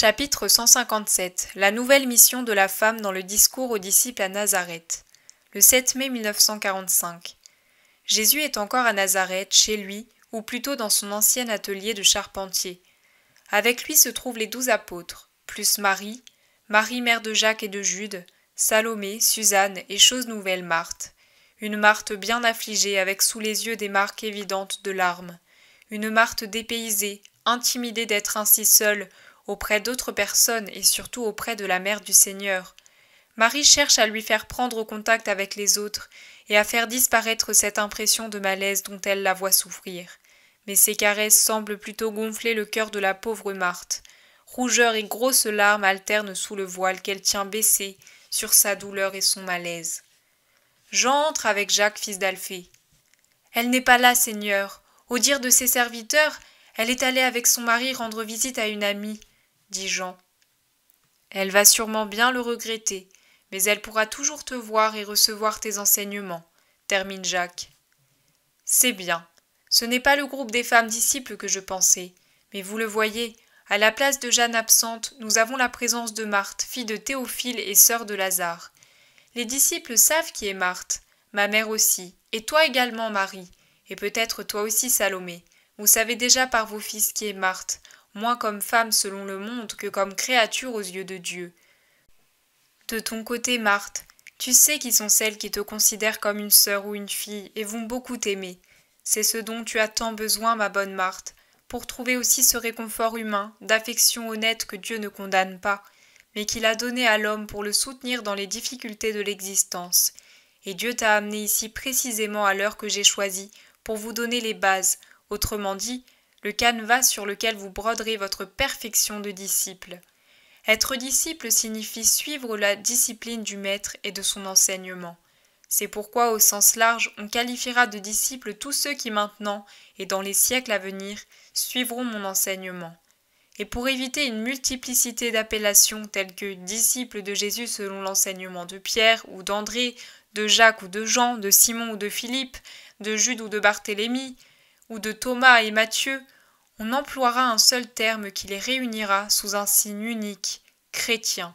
Chapitre 157 La nouvelle mission de la femme dans le discours aux disciples à Nazareth. Le 7 mai 1945. Jésus est encore à Nazareth, chez lui, ou plutôt dans son ancien atelier de charpentier. Avec lui se trouvent les douze apôtres, plus Marie, Marie mère de Jacques et de Jude, Salomé, Suzanne et chose nouvelle Marthe. Une Marthe bien affligée avec sous les yeux des marques évidentes de larmes. Une Marthe dépaysée, intimidée d'être ainsi seule, auprès d'autres personnes et surtout auprès de la mère du Seigneur. Marie cherche à lui faire prendre contact avec les autres et à faire disparaître cette impression de malaise dont elle la voit souffrir. Mais ses caresses semblent plutôt gonfler le cœur de la pauvre Marthe. Rougeur et grosses larmes alternent sous le voile qu'elle tient baissé sur sa douleur et son malaise. Jean entre avec Jacques, fils d'Alphée. Elle n'est pas là, Seigneur. Au dire de ses serviteurs, elle est allée avec son mari rendre visite à une amie dit Jean. Elle va sûrement bien le regretter, mais elle pourra toujours te voir et recevoir tes enseignements, termine Jacques. C'est bien. Ce n'est pas le groupe des femmes disciples que je pensais, mais vous le voyez, à la place de Jeanne absente, nous avons la présence de Marthe, fille de Théophile et sœur de Lazare. Les disciples savent qui est Marthe, ma mère aussi, et toi également, Marie, et peut-être toi aussi, Salomé. Vous savez déjà par vos fils qui est Marthe, moins comme femme selon le monde que comme créature aux yeux de Dieu. De ton côté, Marthe, tu sais qui sont celles qui te considèrent comme une sœur ou une fille et vont beaucoup t'aimer. C'est ce dont tu as tant besoin, ma bonne Marthe, pour trouver aussi ce réconfort humain, d'affection honnête que Dieu ne condamne pas, mais qu'il a donné à l'homme pour le soutenir dans les difficultés de l'existence. Et Dieu t'a amené ici précisément à l'heure que j'ai choisie, pour vous donner les bases, autrement dit, le canevas sur lequel vous broderez votre perfection de disciple. Être disciple signifie suivre la discipline du Maître et de son enseignement. C'est pourquoi, au sens large, on qualifiera de disciples tous ceux qui maintenant et dans les siècles à venir suivront mon enseignement. Et pour éviter une multiplicité d'appellations telles que disciples de Jésus selon l'enseignement de Pierre ou d'André, de Jacques ou de Jean, de Simon ou de Philippe, de Jude ou de Barthélemy, ou de Thomas et Matthieu, on emploiera un seul terme qui les réunira sous un signe unique, chrétien.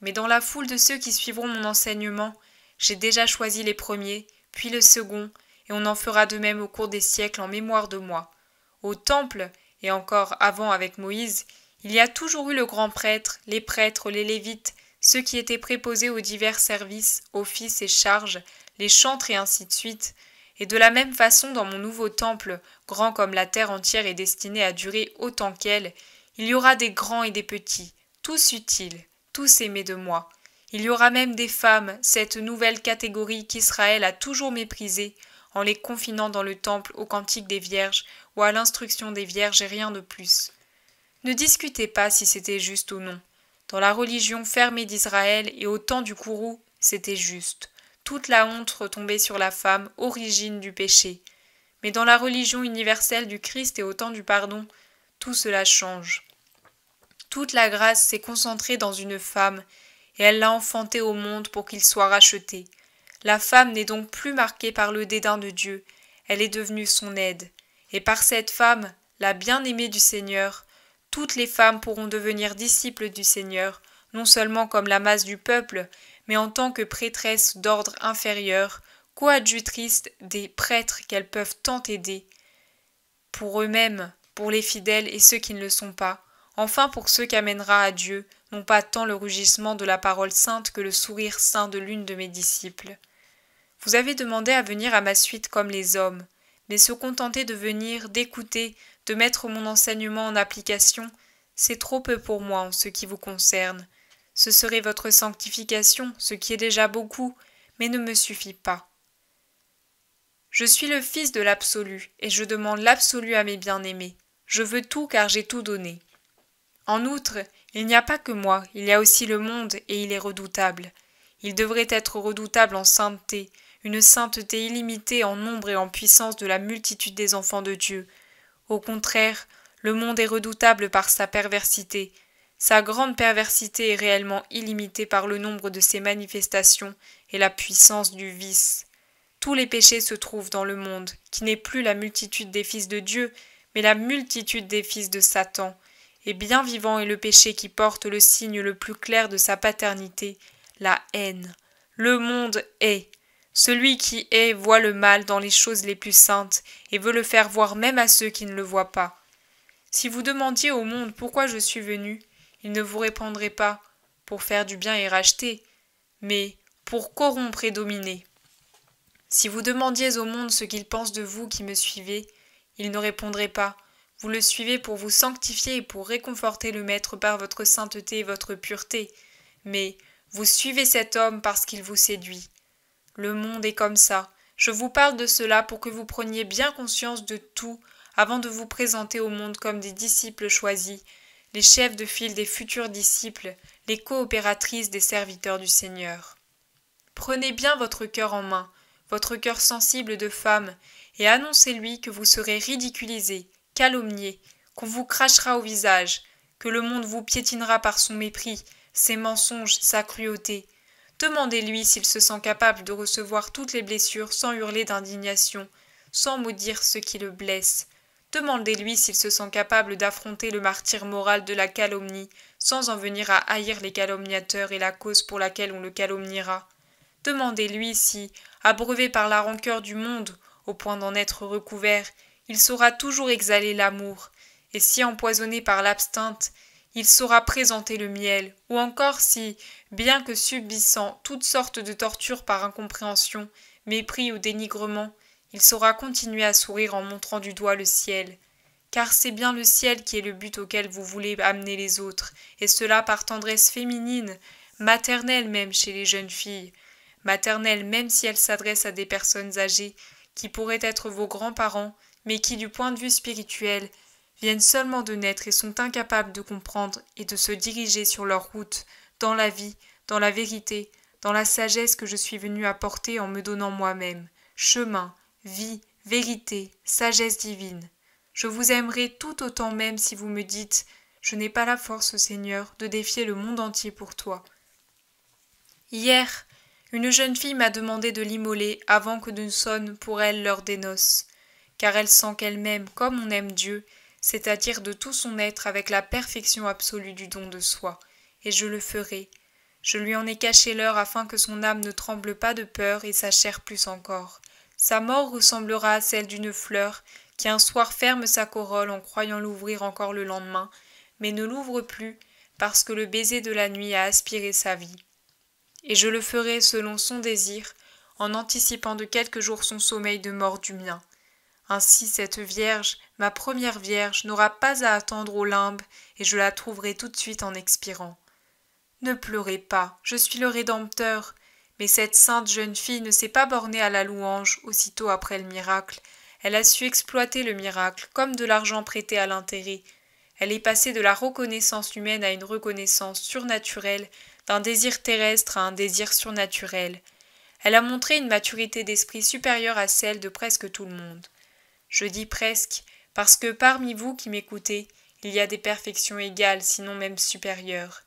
Mais dans la foule de ceux qui suivront mon enseignement, j'ai déjà choisi les premiers, puis le second, et on en fera de même au cours des siècles en mémoire de moi. Au temple, et encore avant avec Moïse, il y a toujours eu le grand prêtre, les prêtres, les lévites, ceux qui étaient préposés aux divers services, offices et charges, les chantres et ainsi de suite, et de la même façon, dans mon nouveau temple, grand comme la terre entière et destiné à durer autant qu'elle, il y aura des grands et des petits, tous utiles, tous aimés de moi. Il y aura même des femmes, cette nouvelle catégorie qu'Israël a toujours méprisée, en les confinant dans le temple aux cantiques des vierges ou à l'instruction des vierges et rien de plus. Ne discutez pas si c'était juste ou non. Dans la religion fermée d'Israël et au temps du courroux, c'était juste toute la honte retombée sur la femme, origine du péché. Mais dans la religion universelle du Christ et au temps du pardon, tout cela change. Toute la grâce s'est concentrée dans une femme, et elle l'a enfantée au monde pour qu'il soit racheté. La femme n'est donc plus marquée par le dédain de Dieu, elle est devenue son aide. Et par cette femme, la bien-aimée du Seigneur, toutes les femmes pourront devenir disciples du Seigneur, non seulement comme la masse du peuple, mais en tant que prêtresse d'ordre inférieur, coadjutrice des prêtres qu'elles peuvent tant aider, pour eux-mêmes, pour les fidèles et ceux qui ne le sont pas, enfin pour ceux qu'amènera à Dieu, non pas tant le rugissement de la parole sainte que le sourire saint de l'une de mes disciples. Vous avez demandé à venir à ma suite comme les hommes, mais se contenter de venir, d'écouter, de mettre mon enseignement en application, c'est trop peu pour moi en ce qui vous concerne. Ce serait votre sanctification, ce qui est déjà beaucoup, mais ne me suffit pas. Je suis le Fils de l'absolu, et je demande l'absolu à mes bien-aimés. Je veux tout car j'ai tout donné. En outre, il n'y a pas que moi, il y a aussi le monde, et il est redoutable. Il devrait être redoutable en sainteté, une sainteté illimitée en nombre et en puissance de la multitude des enfants de Dieu. Au contraire, le monde est redoutable par sa perversité, sa grande perversité est réellement illimitée par le nombre de ses manifestations et la puissance du vice. Tous les péchés se trouvent dans le monde, qui n'est plus la multitude des fils de Dieu, mais la multitude des fils de Satan, et bien vivant est le péché qui porte le signe le plus clair de sa paternité, la haine. Le monde est. Celui qui est voit le mal dans les choses les plus saintes, et veut le faire voir même à ceux qui ne le voient pas. Si vous demandiez au monde pourquoi je suis venu, il ne vous répondrait pas pour faire du bien et racheter, mais pour corrompre et dominer. Si vous demandiez au monde ce qu'il pense de vous qui me suivez, il ne répondrait pas. Vous le suivez pour vous sanctifier et pour réconforter le Maître par votre sainteté et votre pureté, mais vous suivez cet homme parce qu'il vous séduit. Le monde est comme ça. Je vous parle de cela pour que vous preniez bien conscience de tout avant de vous présenter au monde comme des disciples choisis, les chefs de file des futurs disciples, les coopératrices des serviteurs du Seigneur. Prenez bien votre cœur en main, votre cœur sensible de femme, et annoncez-lui que vous serez ridiculisé, calomnié, qu'on vous crachera au visage, que le monde vous piétinera par son mépris, ses mensonges, sa cruauté. Demandez-lui s'il se sent capable de recevoir toutes les blessures sans hurler d'indignation, sans maudire ceux qui le blessent, Demandez-lui s'il se sent capable d'affronter le martyr moral de la calomnie, sans en venir à haïr les calomniateurs et la cause pour laquelle on le calomniera. Demandez-lui si, abreuvé par la rancœur du monde, au point d'en être recouvert, il saura toujours exhaler l'amour, et si empoisonné par l'abstinte, il saura présenter le miel, ou encore si, bien que subissant toutes sortes de tortures par incompréhension, mépris ou dénigrement, il saura continuer à sourire en montrant du doigt le ciel, car c'est bien le ciel qui est le but auquel vous voulez amener les autres, et cela par tendresse féminine, maternelle même chez les jeunes filles, maternelle même si elle s'adresse à des personnes âgées, qui pourraient être vos grands-parents, mais qui du point de vue spirituel viennent seulement de naître et sont incapables de comprendre et de se diriger sur leur route, dans la vie, dans la vérité, dans la sagesse que je suis venu apporter en me donnant moi-même, chemin, vie, vérité, sagesse divine. Je vous aimerai tout autant même si vous me dites Je n'ai pas la force, Seigneur, de défier le monde entier pour toi. Hier, une jeune fille m'a demandé de l'immoler avant que ne sonne pour elle l'heure des noces, car elle sent qu'elle m'aime comme on aime Dieu, c'est-à-dire de tout son être avec la perfection absolue du don de soi, et je le ferai. Je lui en ai caché l'heure afin que son âme ne tremble pas de peur et sa chair plus encore. Sa mort ressemblera à celle d'une fleur qui un soir ferme sa corolle en croyant l'ouvrir encore le lendemain, mais ne l'ouvre plus parce que le baiser de la nuit a aspiré sa vie. Et je le ferai selon son désir, en anticipant de quelques jours son sommeil de mort du mien. Ainsi cette Vierge, ma première Vierge, n'aura pas à attendre au limbe, et je la trouverai tout de suite en expirant. Ne pleurez pas, je suis le Rédempteur, mais cette sainte jeune fille ne s'est pas bornée à la louange aussitôt après le miracle. Elle a su exploiter le miracle comme de l'argent prêté à l'intérêt. Elle est passée de la reconnaissance humaine à une reconnaissance surnaturelle, d'un désir terrestre à un désir surnaturel. Elle a montré une maturité d'esprit supérieure à celle de presque tout le monde. Je dis presque, parce que parmi vous qui m'écoutez, il y a des perfections égales, sinon même supérieures.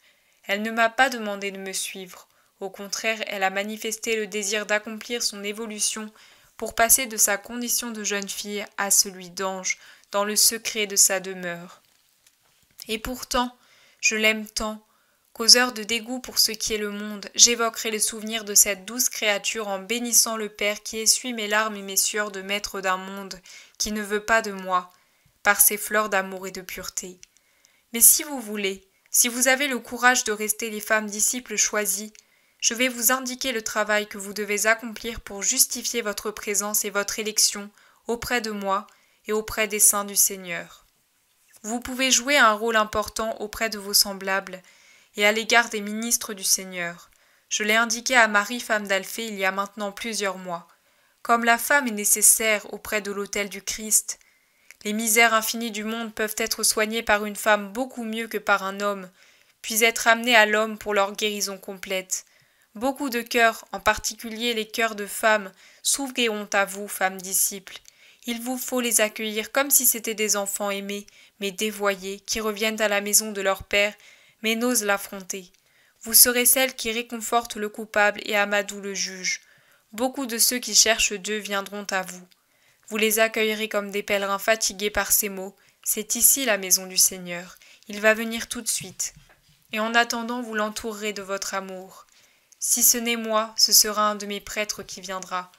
Elle ne m'a pas demandé de me suivre, au contraire, elle a manifesté le désir d'accomplir son évolution pour passer de sa condition de jeune fille à celui d'ange, dans le secret de sa demeure. Et pourtant, je l'aime tant, qu'aux heures de dégoût pour ce qui est le monde, j'évoquerai le souvenir de cette douce créature en bénissant le Père qui essuie mes larmes et mes sueurs de maître d'un monde qui ne veut pas de moi, par ses fleurs d'amour et de pureté. Mais si vous voulez, si vous avez le courage de rester les femmes disciples choisies, je vais vous indiquer le travail que vous devez accomplir pour justifier votre présence et votre élection auprès de moi et auprès des saints du Seigneur. Vous pouvez jouer un rôle important auprès de vos semblables et à l'égard des ministres du Seigneur. Je l'ai indiqué à Marie, femme d'Alphée, il y a maintenant plusieurs mois. Comme la femme est nécessaire auprès de l'autel du Christ, les misères infinies du monde peuvent être soignées par une femme beaucoup mieux que par un homme, puis être amenées à l'homme pour leur guérison complète. Beaucoup de cœurs, en particulier les cœurs de femmes, s'ouvriront à vous, femmes disciples. Il vous faut les accueillir comme si c'était des enfants aimés, mais dévoyés, qui reviennent à la maison de leur père, mais n'osent l'affronter. Vous serez celles qui réconfortent le coupable et Amadou le juge. Beaucoup de ceux qui cherchent Dieu viendront à vous. Vous les accueillerez comme des pèlerins fatigués par ces mots. C'est ici la maison du Seigneur. Il va venir tout de suite. Et en attendant, vous l'entourerez de votre amour. Si ce n'est moi, ce sera un de mes prêtres qui viendra.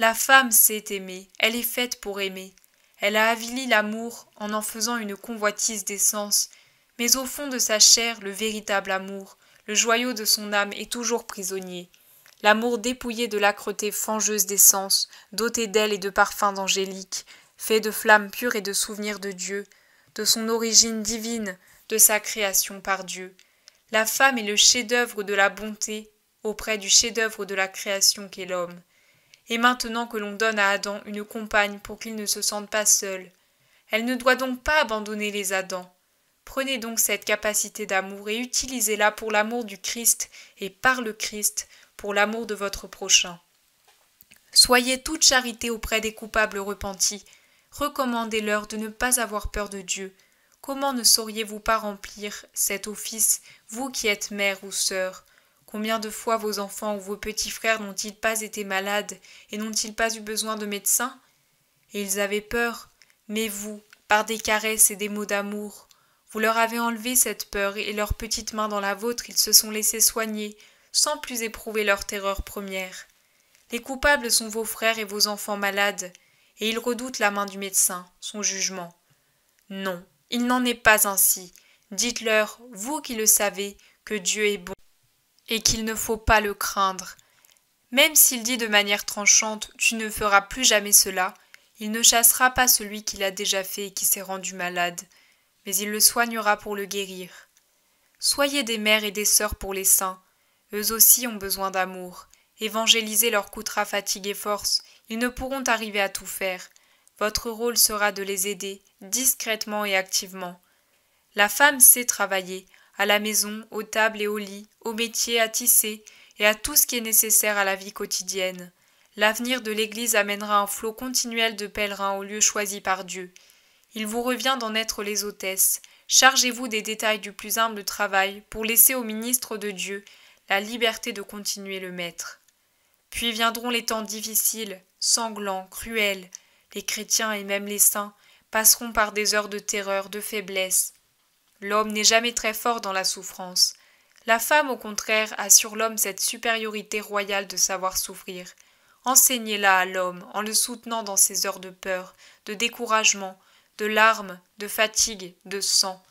La femme sait aimer, elle est faite pour aimer. Elle a avili l'amour en en faisant une convoitise des sens, mais au fond de sa chair, le véritable amour, le joyau de son âme est toujours prisonnier. L'amour dépouillé de l'âcreté fangeuse des sens, doté d'ailes et de parfums angéliques, fait de flammes pures et de souvenirs de Dieu, de son origine divine, de sa création par Dieu. La femme est le chef-d'œuvre de la bonté auprès du chef-d'œuvre de la création qu'est l'homme. Et maintenant que l'on donne à Adam une compagne pour qu'il ne se sente pas seul, elle ne doit donc pas abandonner les Adams. Prenez donc cette capacité d'amour et utilisez-la pour l'amour du Christ et par le Christ pour l'amour de votre prochain. Soyez toute charité auprès des coupables repentis. Recommandez-leur de ne pas avoir peur de Dieu, Comment ne sauriez-vous pas remplir cet office, vous qui êtes mère ou sœur Combien de fois vos enfants ou vos petits frères n'ont-ils pas été malades et n'ont-ils pas eu besoin de médecins Et ils avaient peur, mais vous, par des caresses et des mots d'amour, vous leur avez enlevé cette peur et leurs petites mains dans la vôtre, ils se sont laissés soigner, sans plus éprouver leur terreur première. Les coupables sont vos frères et vos enfants malades, et ils redoutent la main du médecin, son jugement. Non, il n'en est pas ainsi. Dites-leur, vous qui le savez, que Dieu est bon et qu'il ne faut pas le craindre. Même s'il dit de manière tranchante Tu ne feras plus jamais cela, il ne chassera pas celui qui l'a déjà fait et qui s'est rendu malade, mais il le soignera pour le guérir. Soyez des mères et des sœurs pour les saints. Eux aussi ont besoin d'amour. Évangéliser leur coûtera fatigue et force. Ils ne pourront arriver à tout faire. Votre rôle sera de les aider discrètement et activement. La femme sait travailler, à la maison, aux tables et au lit, au métier, à tisser, et à tout ce qui est nécessaire à la vie quotidienne. L'avenir de l'Église amènera un flot continuel de pèlerins au lieu choisi par Dieu. Il vous revient d'en être les hôtesses. Chargez-vous des détails du plus humble travail pour laisser au ministre de Dieu la liberté de continuer le maître. Puis viendront les temps difficiles, sanglants, cruels, les chrétiens et même les saints passeront par des heures de terreur, de faiblesse. L'homme n'est jamais très fort dans la souffrance. La femme, au contraire, a sur l'homme cette supériorité royale de savoir souffrir. Enseignez-la à l'homme en le soutenant dans ses heures de peur, de découragement, de larmes, de fatigue, de sang.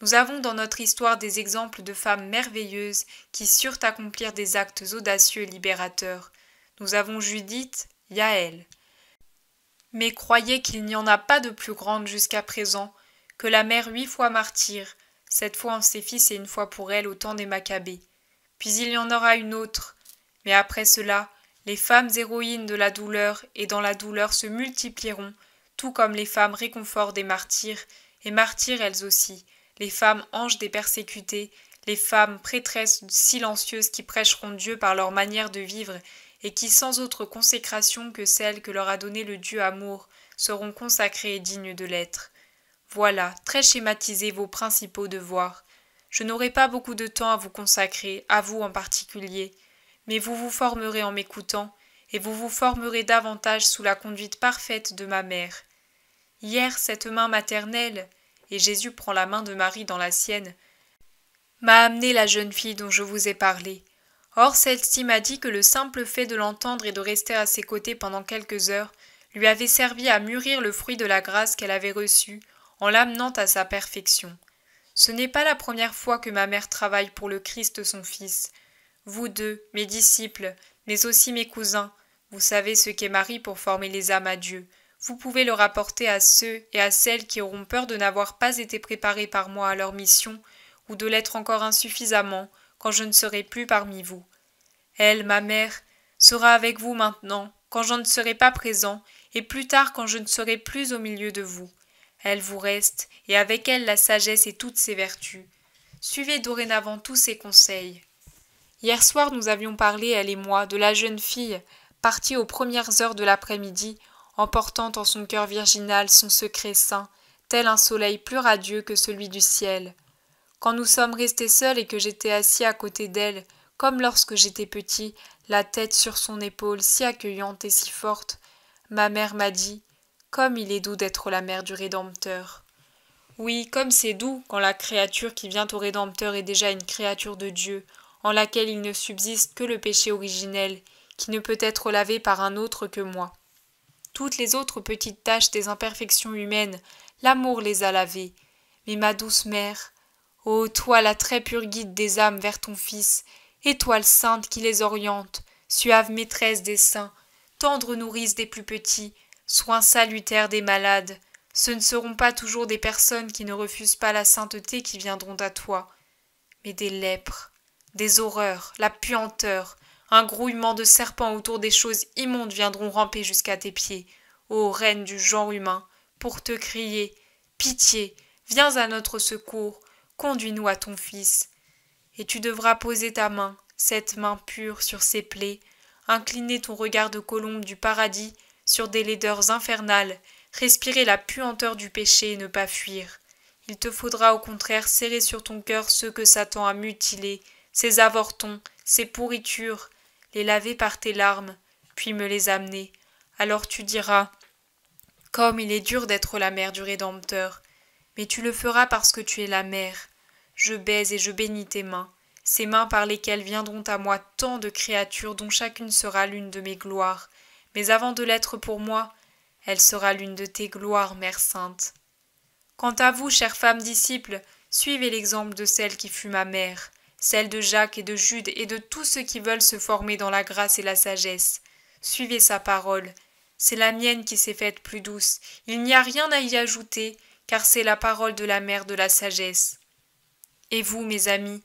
Nous avons dans notre histoire des exemples de femmes merveilleuses qui surent accomplir des actes audacieux et libérateurs. Nous avons Judith, Yaël, mais croyez qu'il n'y en a pas de plus grande jusqu'à présent, que la mère huit fois martyre, cette fois en ses fils et une fois pour elle au temps des Maccabées. Puis il y en aura une autre, mais après cela, les femmes héroïnes de la douleur et dans la douleur se multiplieront, tout comme les femmes réconfort des martyrs, et martyrs elles aussi, les femmes anges des persécutés, les femmes prêtresses silencieuses qui prêcheront Dieu par leur manière de vivre et qui, sans autre consécration que celle que leur a donnée le Dieu amour, seront consacrés et dignes de l'être. Voilà, très schématisés vos principaux devoirs. Je n'aurai pas beaucoup de temps à vous consacrer, à vous en particulier, mais vous vous formerez en m'écoutant, et vous vous formerez davantage sous la conduite parfaite de ma mère. Hier, cette main maternelle, et Jésus prend la main de Marie dans la sienne, m'a amené la jeune fille dont je vous ai parlé. Or, celle-ci m'a dit que le simple fait de l'entendre et de rester à ses côtés pendant quelques heures lui avait servi à mûrir le fruit de la grâce qu'elle avait reçue en l'amenant à sa perfection. Ce n'est pas la première fois que ma mère travaille pour le Christ son Fils. Vous deux, mes disciples, mais aussi mes cousins, vous savez ce qu'est Marie pour former les âmes à Dieu. Vous pouvez le rapporter à ceux et à celles qui auront peur de n'avoir pas été préparés par moi à leur mission, ou de l'être encore insuffisamment, quand je ne serai plus parmi vous. Elle, ma mère, sera avec vous maintenant, quand je ne serai pas présent, et plus tard quand je ne serai plus au milieu de vous. Elle vous reste, et avec elle la sagesse et toutes ses vertus. Suivez dorénavant tous ses conseils. Hier soir nous avions parlé, elle et moi, de la jeune fille, partie aux premières heures de l'après-midi, emportant en son cœur virginal son secret saint, tel un soleil plus radieux que celui du ciel. Quand nous sommes restés seuls et que j'étais assis à côté d'elle, comme lorsque j'étais petit, la tête sur son épaule si accueillante et si forte, ma mère m'a dit Comme il est doux d'être la mère du Rédempteur. Oui, comme c'est doux quand la créature qui vient au Rédempteur est déjà une créature de Dieu, en laquelle il ne subsiste que le péché originel, qui ne peut être lavé par un autre que moi. Toutes les autres petites tâches des imperfections humaines, l'amour les a lavées. Mais ma douce mère, ô toi la très pure guide des âmes vers ton Fils, étoile sainte qui les oriente, suave maîtresse des saints, tendre nourrice des plus petits, soins salutaires des malades, ce ne seront pas toujours des personnes qui ne refusent pas la sainteté qui viendront à toi, mais des lèpres, des horreurs, la puanteur, un grouillement de serpents autour des choses immondes viendront ramper jusqu'à tes pieds, ô reine du genre humain, pour te crier Pitié, viens à notre secours, conduis-nous à ton Fils et tu devras poser ta main, cette main pure, sur ses plaies, incliner ton regard de colombe du paradis sur des laideurs infernales, respirer la puanteur du péché et ne pas fuir. Il te faudra au contraire serrer sur ton cœur ceux que Satan a mutilés, ses avortons, ses pourritures, les laver par tes larmes, puis me les amener. Alors tu diras Comme il est dur d'être la mère du Rédempteur, mais tu le feras parce que tu es la mère. Je baise et je bénis tes mains, ces mains par lesquelles viendront à moi tant de créatures dont chacune sera l'une de mes gloires, mais avant de l'être pour moi, elle sera l'une de tes gloires, Mère Sainte. Quant à vous, chères femmes disciples, suivez l'exemple de celle qui fut ma mère, celle de Jacques et de Jude et de tous ceux qui veulent se former dans la grâce et la sagesse. Suivez sa parole. C'est la mienne qui s'est faite plus douce. Il n'y a rien à y ajouter, car c'est la parole de la mère de la sagesse. Et vous, mes amis,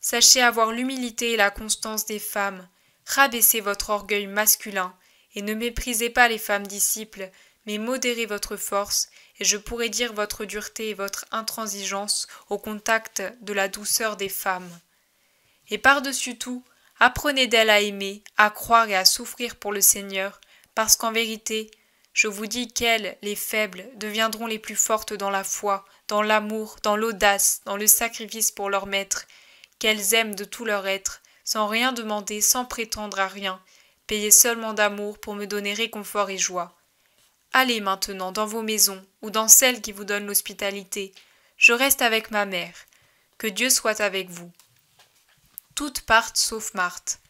sachez avoir l'humilité et la constance des femmes, rabaissez votre orgueil masculin, et ne méprisez pas les femmes disciples, mais modérez votre force, et je pourrais dire votre dureté et votre intransigeance au contact de la douceur des femmes. Et par-dessus tout, apprenez d'elles à aimer, à croire et à souffrir pour le Seigneur, parce qu'en vérité, je vous dis qu'elles, les faibles, deviendront les plus fortes dans la foi, dans l'amour, dans l'audace, dans le sacrifice pour leur maître, qu'elles aiment de tout leur être, sans rien demander, sans prétendre à rien, payées seulement d'amour pour me donner réconfort et joie. Allez maintenant dans vos maisons ou dans celles qui vous donnent l'hospitalité. Je reste avec ma mère. Que Dieu soit avec vous. Toutes partent sauf Marthe.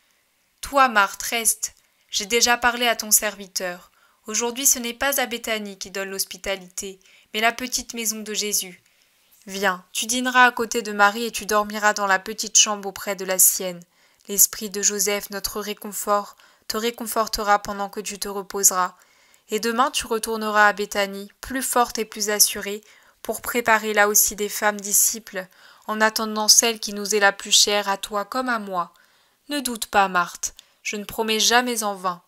Toi, Marthe, reste. J'ai déjà parlé à ton serviteur. Aujourd'hui, ce n'est pas à Béthanie qui donne l'hospitalité, mais la petite maison de Jésus. Viens, tu dîneras à côté de Marie et tu dormiras dans la petite chambre auprès de la sienne. L'esprit de Joseph, notre réconfort, te réconfortera pendant que tu te reposeras. Et demain tu retourneras à Béthanie, plus forte et plus assurée, pour préparer là aussi des femmes disciples, en attendant celle qui nous est la plus chère à toi comme à moi. Ne doute pas, Marthe, je ne promets jamais en vain.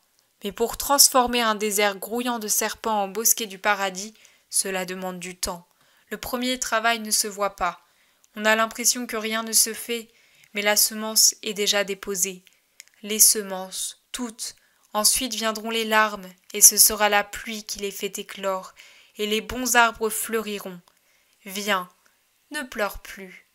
Mais pour transformer un désert grouillant de serpents en bosquet du paradis, cela demande du temps. Le premier travail ne se voit pas. On a l'impression que rien ne se fait, mais la semence est déjà déposée. Les semences, toutes. Ensuite viendront les larmes, et ce sera la pluie qui les fait éclore, et les bons arbres fleuriront. Viens, ne pleure plus.